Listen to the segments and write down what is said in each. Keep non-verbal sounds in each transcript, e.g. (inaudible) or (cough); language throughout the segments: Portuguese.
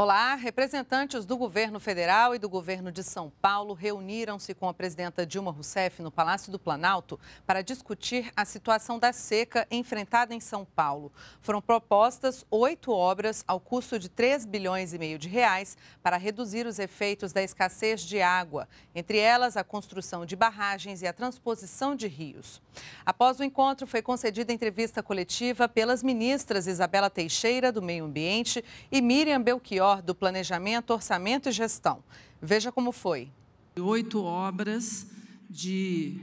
Olá, representantes do governo federal e do governo de São Paulo reuniram-se com a presidenta Dilma Rousseff no Palácio do Planalto para discutir a situação da seca enfrentada em São Paulo. Foram propostas oito obras ao custo de 3 bilhões e meio de reais para reduzir os efeitos da escassez de água, entre elas a construção de barragens e a transposição de rios. Após o encontro, foi concedida entrevista coletiva pelas ministras Isabela Teixeira, do Meio Ambiente, e Miriam Belchior do Planejamento, Orçamento e Gestão. Veja como foi. Oito obras de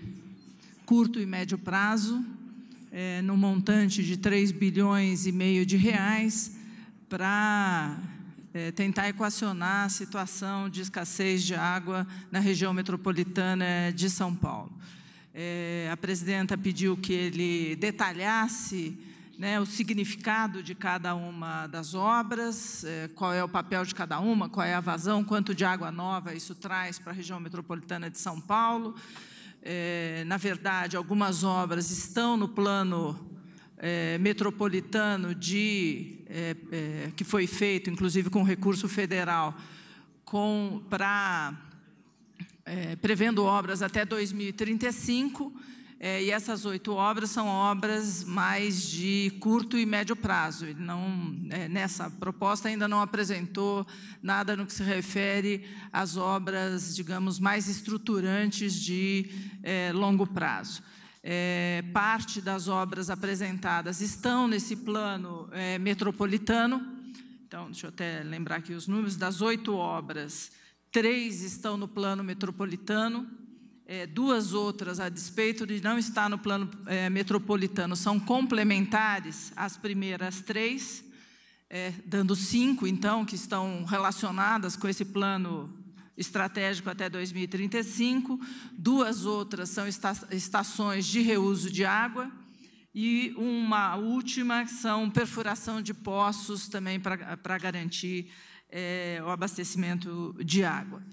curto e médio prazo, é, no montante de 3 bilhões e meio de reais, para é, tentar equacionar a situação de escassez de água na região metropolitana de São Paulo. É, a presidenta pediu que ele detalhasse né, o significado de cada uma das obras, é, qual é o papel de cada uma, qual é a vazão, quanto de água nova isso traz para a região metropolitana de São Paulo. É, na verdade, algumas obras estão no plano é, metropolitano de, é, é que foi feito, inclusive com recurso federal, com, é, prevendo obras até 2035 é, e essas oito obras são obras mais de curto e médio prazo. Ele não, é, nessa proposta ainda não apresentou nada no que se refere às obras, digamos, mais estruturantes de é, longo prazo. É, parte das obras apresentadas estão nesse plano é, metropolitano. Então, deixa eu até lembrar aqui os números. Das oito obras, três estão no plano metropolitano, é, duas outras, a despeito de não estar no plano é, metropolitano, são complementares às primeiras três, é, dando cinco, então, que estão relacionadas com esse plano estratégico até 2035, duas outras são estações de reuso de água e uma última são perfuração de poços também para garantir é, o abastecimento de água.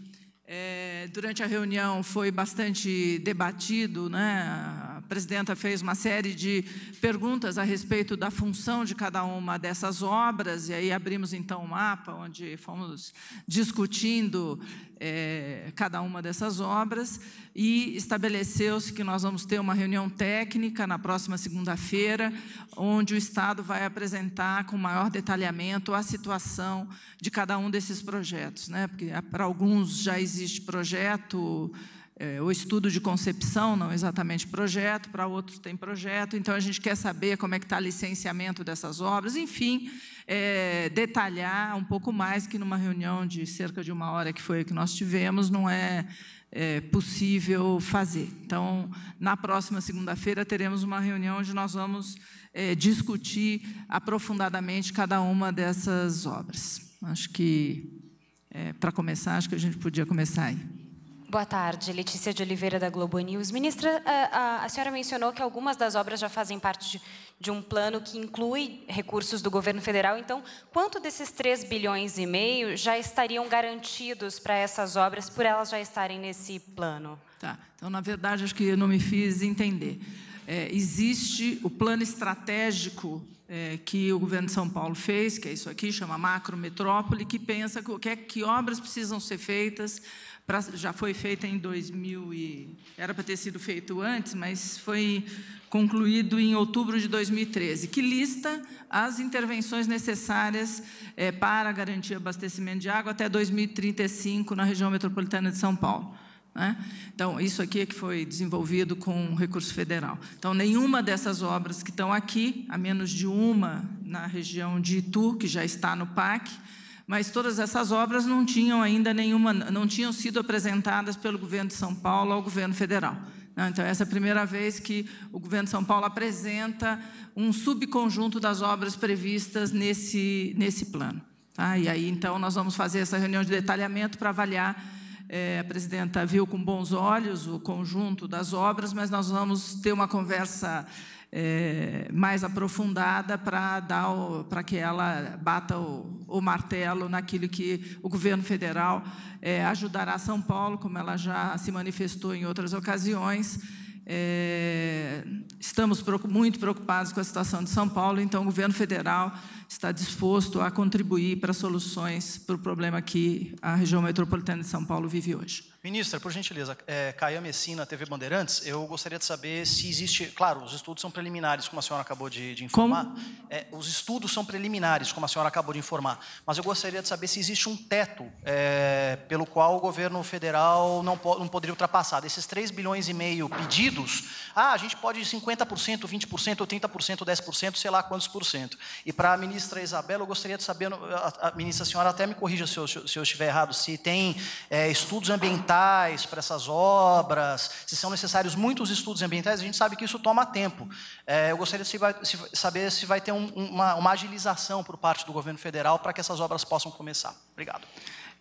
É, durante a reunião foi bastante debatido né, presidenta fez uma série de perguntas a respeito da função de cada uma dessas obras, e aí abrimos então o um mapa onde fomos discutindo é, cada uma dessas obras, e estabeleceu-se que nós vamos ter uma reunião técnica na próxima segunda-feira, onde o Estado vai apresentar com maior detalhamento a situação de cada um desses projetos, né? porque é, para alguns já existe projeto é, o estudo de concepção, não exatamente projeto, para outros tem projeto, então a gente quer saber como é que está o licenciamento dessas obras, enfim, é, detalhar um pouco mais que numa reunião de cerca de uma hora que foi que nós tivemos, não é, é possível fazer. Então, na próxima segunda-feira teremos uma reunião onde nós vamos é, discutir aprofundadamente cada uma dessas obras. Acho que, é, para começar, acho que a gente podia começar aí. Boa tarde, Letícia de Oliveira da Globo News. Ministra, a, a, a senhora mencionou que algumas das obras já fazem parte de, de, um plano que inclui recursos do governo federal. Então, quanto desses 3 bilhões e meio já estariam garantidos para essas obras por elas já estarem nesse plano? Tá. Então, na verdade, acho que eu não me fiz entender. É, existe o plano estratégico é, que o governo de São Paulo fez, que é isso aqui, chama macro metrópole, que pensa que, é, que obras precisam ser feitas pra, já foi feita em 2000 e era para ter sido feito antes, mas foi concluído em outubro de 2013, que lista as intervenções necessárias é, para garantir abastecimento de água até 2035 na região metropolitana de São Paulo. Né? Então, isso aqui é que foi desenvolvido com recurso federal. Então, nenhuma dessas obras que estão aqui, a menos de uma na região de Itu, que já está no PAC, mas todas essas obras não tinham ainda nenhuma, não tinham sido apresentadas pelo governo de São Paulo ao governo federal. Então, essa é a primeira vez que o governo de São Paulo apresenta um subconjunto das obras previstas nesse, nesse plano. Tá? E aí, então, nós vamos fazer essa reunião de detalhamento para avaliar é, a presidenta viu com bons olhos o conjunto das obras, mas nós vamos ter uma conversa é, mais aprofundada para dar para que ela bata o, o, martelo naquilo que o governo federal é, ajudará São Paulo, como ela já se manifestou em outras ocasiões. É, estamos muito preocupados com a situação de São Paulo, então o governo federal está disposto a contribuir para soluções para o problema que a região metropolitana de São Paulo vive hoje. Ministra, por gentileza, é, Caia Messina, TV Bandeirantes, eu gostaria de saber se existe, claro, os estudos são preliminares, como a senhora acabou de, de informar. É, os estudos são preliminares, como a senhora acabou de informar, mas eu gostaria de saber se existe um teto é, pelo qual o governo federal não, não poderia ultrapassar. Desses 3 bilhões e meio pedidos, ah, a gente pode 50%, 20%, 30%, 10%, sei lá quantos por cento. E para a ministra ministra Isabela, eu gostaria de saber, a, ministra a senhora até me corrija se eu, se eu estiver errado, se tem é, estudos ambientais para essas obras, se são necessários muitos estudos ambientais, a gente sabe que isso toma tempo. É, eu gostaria de se vai, se, saber se vai ter um, uma, uma agilização por parte do governo federal para que essas obras possam começar. Obrigado.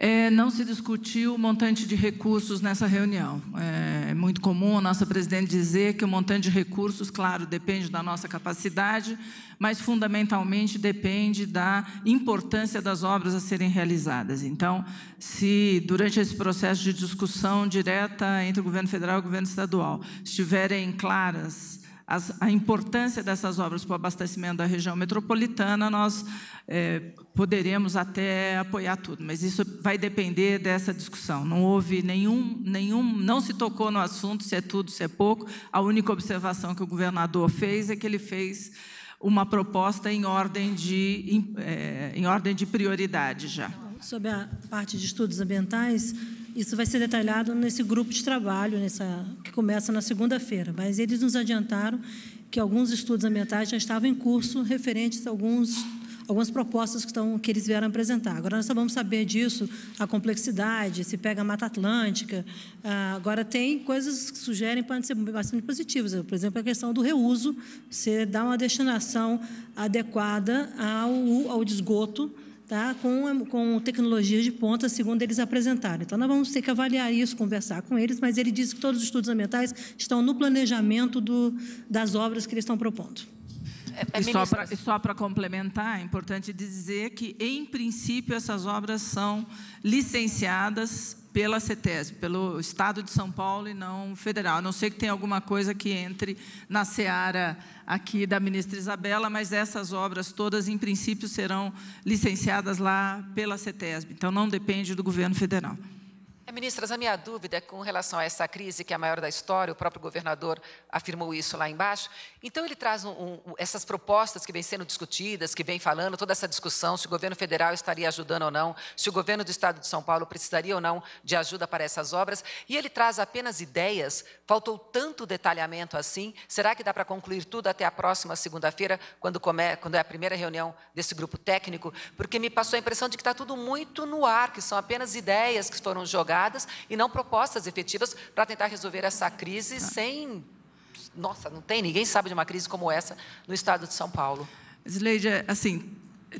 É, não se discutiu o montante de recursos nessa reunião. É, é muito comum a nossa presidente dizer que o montante de recursos, claro, depende da nossa capacidade, mas fundamentalmente depende da importância das obras a serem realizadas. Então, se durante esse processo de discussão direta entre o governo federal e o governo estadual estiverem claras as, a importância dessas obras para o abastecimento da região metropolitana, nós é, poderemos até apoiar tudo, mas isso vai depender dessa discussão. Não houve nenhum, nenhum, não se tocou no assunto se é tudo, se é pouco. A única observação que o governador fez é que ele fez uma proposta em ordem de, em, é, em ordem de prioridade já. Sobre a parte de estudos ambientais, isso vai ser detalhado nesse grupo de trabalho nessa, que começa na segunda-feira, mas eles nos adiantaram que alguns estudos ambientais já estavam em curso referentes a alguns algumas propostas que, estão, que eles vieram apresentar. Agora, nós só vamos saber disso, a complexidade, se pega a Mata Atlântica. Ah, agora, tem coisas que sugerem podem ser bastante positivas. Por exemplo, a questão do reuso, você dá uma destinação adequada ao, ao desgoto, tá? com, com tecnologias de ponta, segundo eles apresentaram. Então, nós vamos ter que avaliar isso, conversar com eles, mas ele disse que todos os estudos ambientais estão no planejamento do, das obras que eles estão propondo. É, é e só para complementar, é importante dizer que, em princípio, essas obras são licenciadas pela CETESB, pelo Estado de São Paulo e não federal. A não sei que tem alguma coisa que entre na seara aqui da ministra Isabela, mas essas obras todas, em princípio, serão licenciadas lá pela CETESB. Então, não depende do governo federal. É, ministras, a minha dúvida é com relação a essa crise, que é a maior da história, o próprio governador afirmou isso lá embaixo. Então, ele traz um, um, essas propostas que vêm sendo discutidas, que vem falando, toda essa discussão se o governo federal estaria ajudando ou não, se o governo do estado de São Paulo precisaria ou não de ajuda para essas obras. E ele traz apenas ideias, faltou tanto detalhamento assim. Será que dá para concluir tudo até a próxima segunda-feira, quando, come, quando é a primeira reunião desse grupo técnico? Porque me passou a impressão de que está tudo muito no ar, que são apenas ideias que foram jogadas e não propostas efetivas para tentar resolver essa crise sem. Nossa, não tem, ninguém sabe de uma crise como essa no estado de São Paulo. Sleide, é, assim,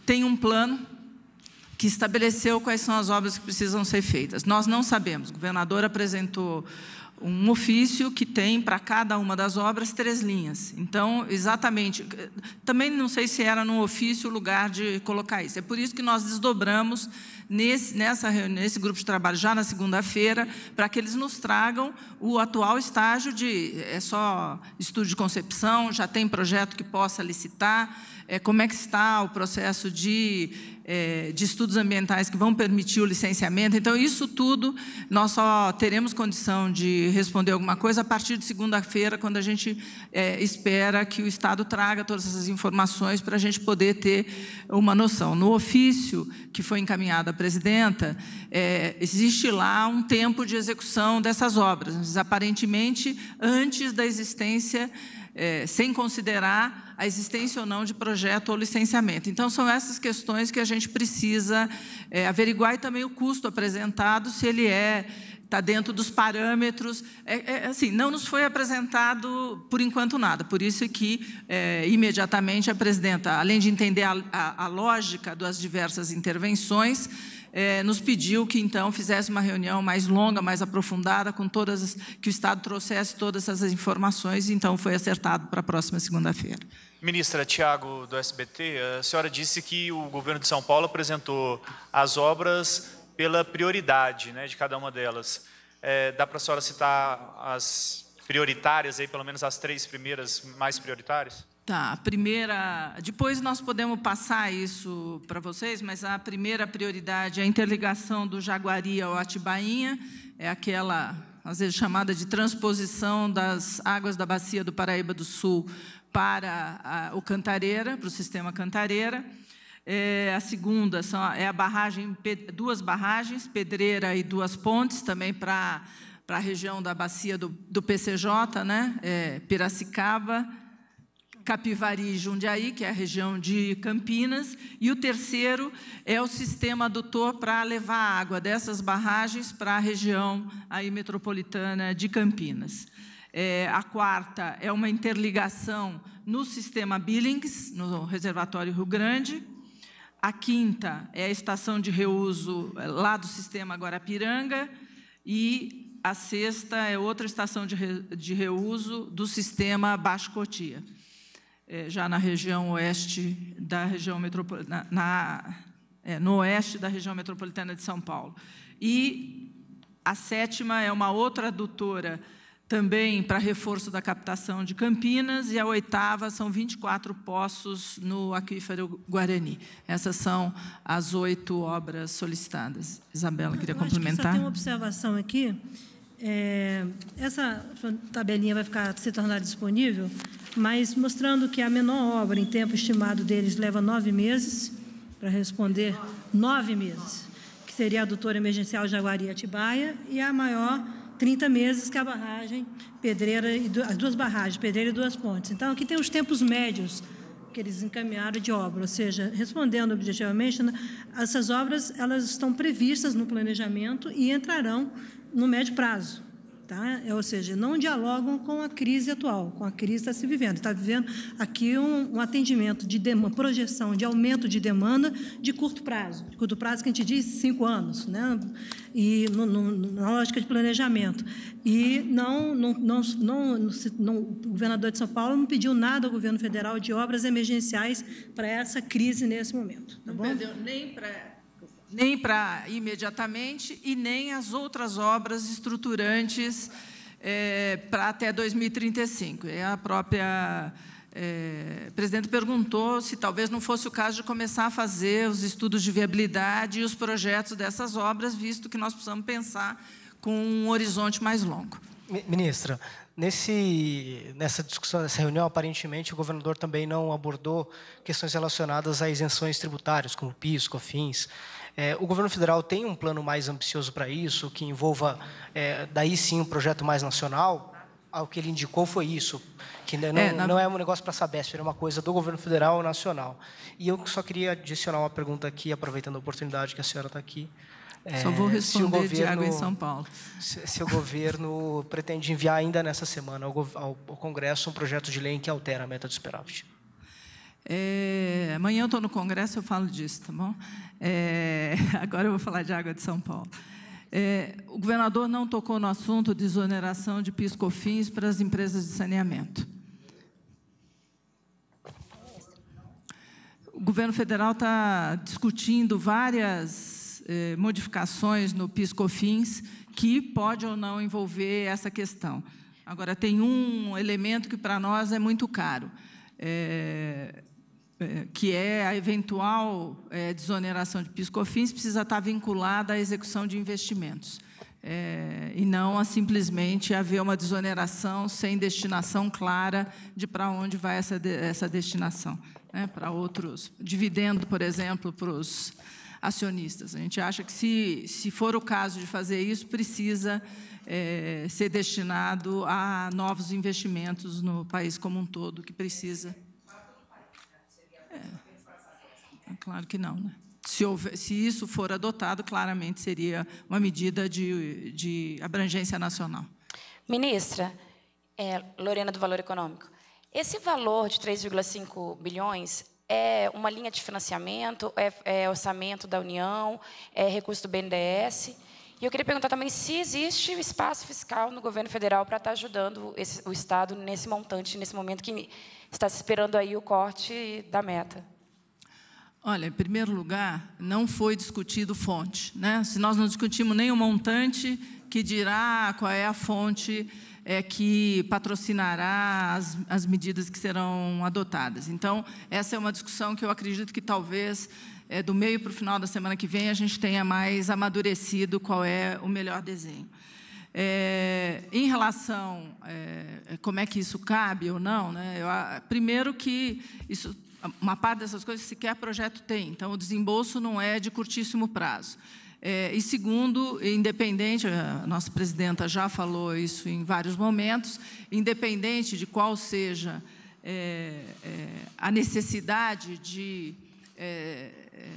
tem um plano que estabeleceu quais são as obras que precisam ser feitas. Nós não sabemos. O governador apresentou um ofício que tem para cada uma das obras três linhas. Então, exatamente. Também não sei se era no ofício o lugar de colocar isso. É por isso que nós desdobramos nesse, nessa, nesse grupo de trabalho já na segunda-feira, para que eles nos tragam o atual estágio de é só estudo de concepção, já tem projeto que possa licitar, é, como é que está o processo de, é, de estudos ambientais que vão permitir o licenciamento. Então, isso tudo nós só teremos condição de responder alguma coisa a partir de segunda-feira, quando a gente é, espera que o Estado traga todas essas informações para a gente poder ter uma noção. No ofício que foi encaminhado à presidenta, é, existe lá um tempo de execução dessas obras, aparentemente antes da existência, é, sem considerar a existência ou não de projeto ou licenciamento. Então, são essas questões que a gente precisa é, averiguar e também o custo apresentado, se ele é está dentro dos parâmetros. É, é, assim, não nos foi apresentado, por enquanto, nada. Por isso que, é, imediatamente, a presidenta, além de entender a, a, a lógica das diversas intervenções, é, nos pediu que, então, fizesse uma reunião mais longa, mais aprofundada, com todas as, que o Estado trouxesse todas essas informações, e, então foi acertado para a próxima segunda-feira. Ministra, Tiago, do SBT, a senhora disse que o governo de São Paulo apresentou as obras pela prioridade né, de cada uma delas. É, dá para a senhora citar as prioritárias, aí, pelo menos as três primeiras mais prioritárias? Tá, a primeira. Depois nós podemos passar isso para vocês, mas a primeira prioridade é a interligação do Jaguari ao Atibainha, é aquela, às vezes chamada de transposição das águas da bacia do Paraíba do Sul para a, o Cantareira, para o sistema Cantareira. É, a segunda são, é a barragem, duas barragens, Pedreira e duas pontes, também para a região da bacia do, do PCJ, né? É, Piracicaba, Capivari e Jundiaí, que é a região de Campinas, e o terceiro é o sistema adutor para levar água dessas barragens para a região aí metropolitana de Campinas. É, a quarta é uma interligação no sistema Billings, no reservatório Rio Grande, a quinta é a estação de reuso é, lá do sistema Guarapiranga. E a sexta é outra estação de, re, de reuso do sistema Baixo Cotia, é, já na região oeste da região metropolitana. Na, é, no oeste da região metropolitana de São Paulo. E a sétima é uma outra adutora também para reforço da captação de Campinas, e a oitava são 24 poços no aquífero Guarani. Essas são as oito obras solicitadas. Isabela, queria Eu complementar. Que só tem uma observação aqui. É, essa tabelinha vai ficar se tornar disponível, mas mostrando que a menor obra, em tempo estimado deles, leva nove meses para responder nove meses, que seria a doutora emergencial Jaguari Atibaia, e a maior 30 meses que a barragem, pedreira e as duas barragens, pedreira e duas pontes. Então, aqui tem os tempos médios que eles encaminharam de obra, ou seja, respondendo objetivamente, né, essas obras elas estão previstas no planejamento e entrarão no médio prazo. Tá? É, ou seja, não dialogam com a crise atual, com a crise que está se vivendo. Está vivendo aqui um, um atendimento de demanda, projeção de aumento de demanda de curto prazo. De curto prazo que a gente diz cinco anos, né? e no, no, na lógica de planejamento. E não, não, não, não, não, o governador de São Paulo não pediu nada ao governo federal de obras emergenciais para essa crise nesse momento. Tá não bom? perdeu nem para nem para imediatamente e nem as outras obras estruturantes é, para até 2035. E a própria é, presidente perguntou se talvez não fosse o caso de começar a fazer os estudos de viabilidade e os projetos dessas obras, visto que nós precisamos pensar com um horizonte mais longo. Ministra, nesse, nessa discussão, nessa reunião, aparentemente o governador também não abordou questões relacionadas a isenções tributárias, como PIS, COFINS. É, o governo federal tem um plano mais ambicioso para isso, que envolva, é, daí sim, um projeto mais nacional? Ah, o que ele indicou foi isso, que é, não é, na... não é um negócio para a Sabesp, é uma coisa do governo federal nacional. E eu só queria adicionar uma pergunta aqui, aproveitando a oportunidade que a senhora está aqui. Só vou responder é, se o governo, em São Paulo. Se, se o governo pretende enviar ainda nessa semana ao, ao, ao, Congresso um projeto de lei que altera a meta de superávit. É, amanhã eu estou no Congresso, eu falo disso, tá bom? É, (laughs) agora eu vou falar de água de São Paulo. É, o governador não tocou no assunto de exoneração de piscofins para as empresas de saneamento. O governo federal está discutindo várias é, modificações no piscofins que pode ou não envolver essa questão. Agora, tem um elemento que para nós é muito caro. É, é, que é a eventual é, desoneração de piscofins, precisa estar vinculada à execução de investimentos. É, e não a simplesmente haver uma desoneração sem destinação clara de para onde vai essa, de, essa destinação. Né? Para outros, dividendo, por exemplo, para os acionistas. A gente acha que, se, se for o caso de fazer isso, precisa é, ser destinado a novos investimentos no país como um todo, que precisa é claro que não, né? Se, houver, se, isso for adotado, claramente seria uma medida de, de abrangência nacional. Ministra, é, Lorena do Valor Econômico, esse valor de 3,5 bilhões é uma linha de financiamento, é, é, orçamento da União, é recurso do BNDES. E eu queria perguntar também se existe espaço fiscal no governo federal para estar ajudando esse, o Estado nesse montante, nesse momento que está se esperando aí o corte da meta. Olha, em primeiro lugar, não foi discutido fonte. Né? Se nós não discutimos nem o montante, que dirá qual é a fonte é, que patrocinará as, as medidas que serão adotadas. Então, essa é uma discussão que eu acredito que talvez é, do meio para o final da semana que vem a gente tenha mais amadurecido qual é o melhor desenho. É, em relação é, é como é que isso cabe ou não, né, eu, primeiro que isso uma parte dessas coisas sequer projeto tem. Então, o desembolso não é de curtíssimo prazo. É, e segundo, independente, a nossa presidenta já falou isso em vários momentos, independente de qual seja é, é, a necessidade de é, é,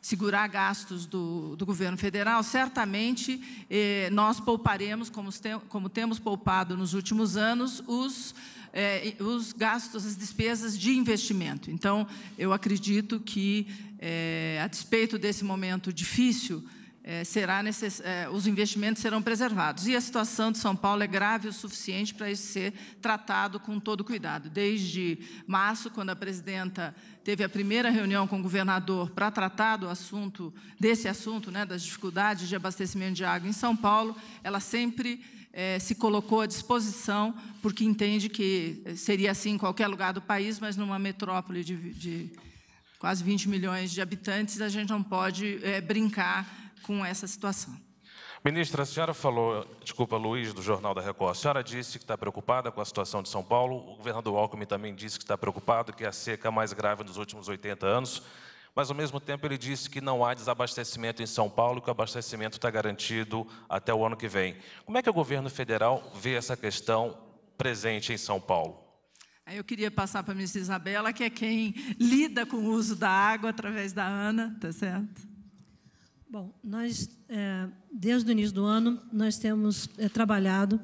segurar gastos do, do, governo federal, certamente é, nós pouparemos, como, tem, como temos poupado nos últimos anos, os é, os gastos, as despesas de investimento. Então, eu acredito que, é, a despeito desse momento difícil, é, será necess... é, os investimentos serão preservados. E a situação de São Paulo é grave o suficiente para isso ser tratado com todo cuidado. Desde março, quando a presidenta teve a primeira reunião com o governador para tratar do assunto, desse assunto, né, das dificuldades de abastecimento de água em São Paulo, ela sempre é, se colocou à disposição, porque entende que é, seria assim em qualquer lugar do país, mas numa metrópole de, de quase 20 milhões de habitantes, a gente não pode é, brincar com essa situação. Ministra, a senhora falou, desculpa, Luiz, do Jornal da Record, a senhora disse que está preocupada com a situação de São Paulo, o governador Alckmin também disse que está preocupado, que é a seca mais grave dos últimos 80 anos. Mas, ao mesmo tempo, ele disse que não há desabastecimento em São Paulo, que o abastecimento está garantido até o ano que vem. Como é que o governo federal vê essa questão presente em São Paulo? Eu queria passar para a ministra Isabela, que é quem lida com o uso da água através da ANA, tá certo? Bom, nós, é, desde o início do ano, nós temos é, trabalhado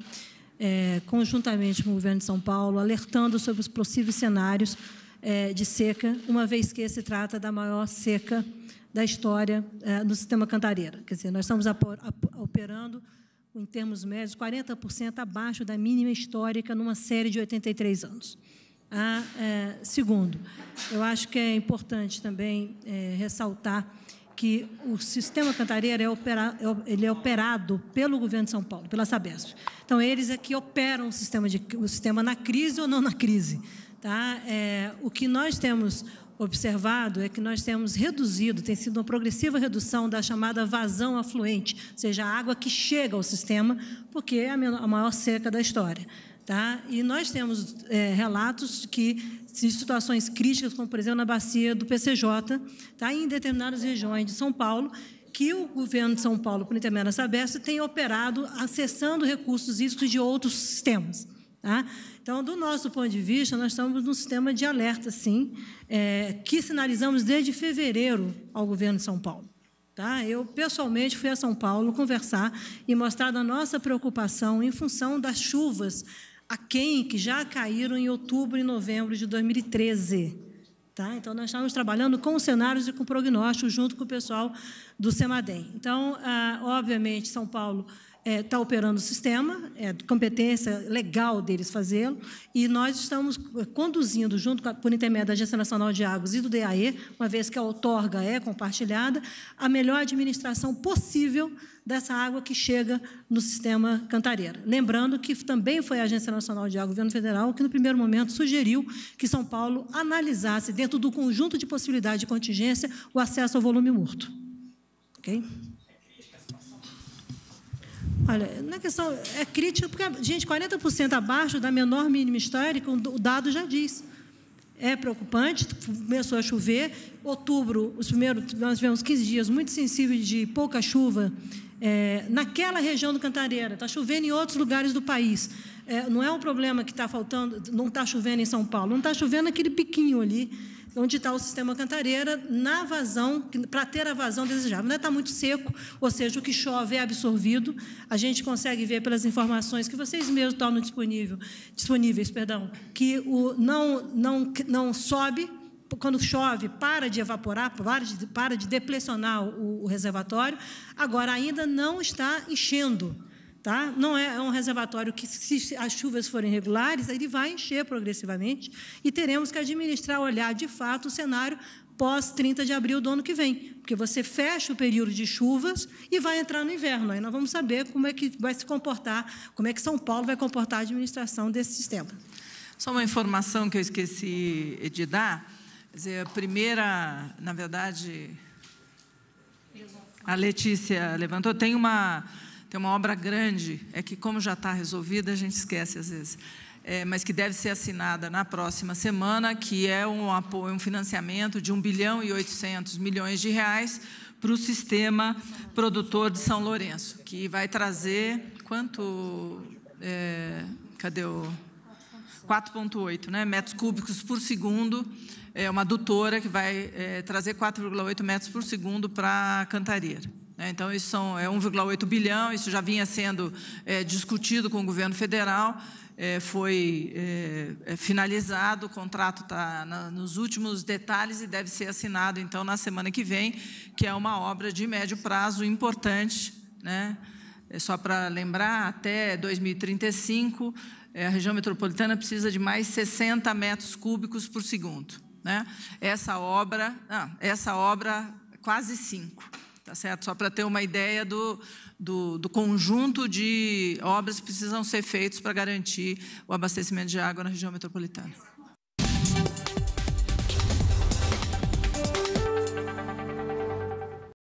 é, conjuntamente com o governo de São Paulo, alertando sobre os possíveis cenários é, de seca, uma vez que se trata da maior seca da história é, no sistema cantareira. Quer dizer, nós estamos operando, em termos médios, 40% abaixo da mínima histórica numa série de 83 anos. Ah, é, segundo, eu acho que é importante também é, ressaltar que o sistema cantareira é, opera, é, ele é operado pelo governo de São Paulo, pela Sabesp. Então, eles é que operam o sistema, de, o sistema na crise ou não na crise. Tá? É, o que nós temos observado é que nós temos reduzido, tem sido uma progressiva redução da chamada vazão afluente, ou seja, a água que chega ao sistema, porque é a maior seca da história. Tá? E nós temos é, relatos que de situações críticas, como por exemplo na bacia do PCJ, tá? em determinadas regiões de São Paulo, que o governo de São Paulo, por intermédio da Sabesp, tem operado acessando recursos hídricos de outros sistemas. Tá? Então, do nosso ponto de vista, nós estamos num sistema de alerta, sim, é, que sinalizamos desde fevereiro ao governo de São Paulo. Tá? Eu, pessoalmente, fui a São Paulo conversar e mostrar a nossa preocupação em função das chuvas a quem que já caíram em outubro e novembro de 2013. Tá? Então, nós estávamos trabalhando com cenários e com prognósticos junto com o pessoal do SEMADEM. Então, ah, obviamente, São Paulo está é, tá operando o sistema, é competência legal deles fazê-lo, e nós estamos conduzindo, junto a, por intermédio da Agência Nacional de Águas e do DAE, uma vez que a outorga é compartilhada, a melhor administração possível dessa água que chega no sistema Cantareira. Lembrando que também foi a Agência Nacional de Água o Governo Federal que, no primeiro momento, sugeriu que São Paulo analisasse, dentro do conjunto de possibilidades de contingência, o acesso ao volume morto. ok? Olha, na questão, é crítica, porque, gente, 40% abaixo da menor mínima histórica, o dado já diz. É preocupante, tipo, começou a chover. Outubro, os primeiros, nós tivemos 15 dias muito sensíveis de pouca chuva é, naquela região do Cantareira. Está chovendo em outros lugares do país. É, não é um problema que está faltando, não está chovendo em São Paulo, não está chovendo naquele piquinho ali onde está o sistema cantareira, na vazão, para ter a vazão desejável. Não está é muito seco, ou seja, o que chove é absorvido. A gente consegue ver pelas informações que vocês mesmos estão disponível, disponíveis, perdão, que o não, não, não sobe, quando chove, para de evaporar, para de, para de deplecionar o, o reservatório. Agora, ainda não está enchendo Tá? Não é um reservatório que, se as chuvas forem regulares, ele vai encher progressivamente e teremos que administrar, olhar de fato o cenário pós 30 de abril do ano que vem, porque você fecha o período de chuvas e vai entrar no inverno. Aí nós vamos saber como é que vai se comportar, como é que São Paulo vai comportar a administração desse sistema. Só uma informação que eu esqueci de dar. Quer dizer, a primeira, na verdade, a Letícia levantou, tem uma tem uma obra grande, é que como já está resolvida, a gente esquece às vezes. É, mas que deve ser assinada na próxima semana, que é um apoio, um financiamento de 1 bilhão e 800 milhões de reais para o sistema produtor de São Lourenço, que vai trazer quanto, é, cadê o 4,8 né, metros cúbicos por segundo, é uma adutora que vai é, trazer 4,8 metros por segundo para a Cantareira. Né? Então, isso são, é 1,8 bilhão, isso já vinha sendo é, discutido com o governo federal, é, foi é, é finalizado, o contrato está nos últimos detalhes e deve ser assinado, então, na semana que vem, que é uma obra de médio prazo importante. Né? É só para lembrar, até 2035, é, a região metropolitana precisa de mais 60 metros cúbicos por segundo. Né? Essa obra, não, essa obra quase cinco tá certo? Só para ter uma ideia do, do, do, conjunto de obras que precisam ser feitas para garantir o abastecimento de água na região metropolitana.